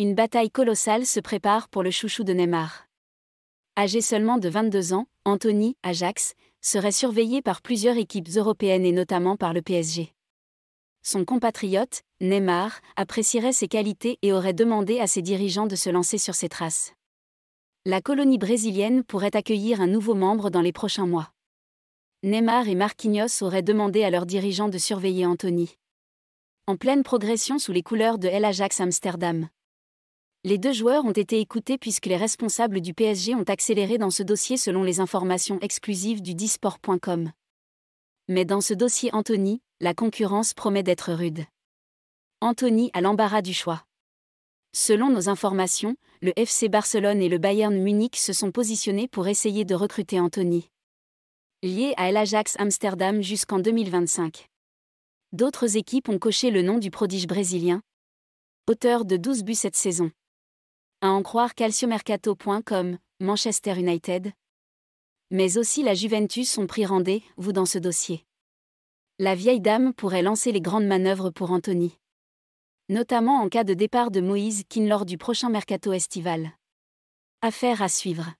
Une bataille colossale se prépare pour le chouchou de Neymar. Âgé seulement de 22 ans, Anthony, Ajax, serait surveillé par plusieurs équipes européennes et notamment par le PSG. Son compatriote, Neymar, apprécierait ses qualités et aurait demandé à ses dirigeants de se lancer sur ses traces. La colonie brésilienne pourrait accueillir un nouveau membre dans les prochains mois. Neymar et Marquinhos auraient demandé à leurs dirigeants de surveiller Anthony. En pleine progression sous les couleurs de l'Ajax Amsterdam. Les deux joueurs ont été écoutés puisque les responsables du PSG ont accéléré dans ce dossier selon les informations exclusives du disport.com. Mais dans ce dossier Anthony, la concurrence promet d'être rude. Anthony a l'embarras du choix. Selon nos informations, le FC Barcelone et le Bayern Munich se sont positionnés pour essayer de recruter Anthony. Lié à l'Ajax Amsterdam jusqu'en 2025. D'autres équipes ont coché le nom du prodige brésilien, auteur de 12 buts cette saison. À en croire calciomercato.com, Manchester United. Mais aussi la Juventus ont pris rendez-vous dans ce dossier. La vieille dame pourrait lancer les grandes manœuvres pour Anthony. Notamment en cas de départ de Moïse Keane lors du prochain mercato estival. Affaire à suivre.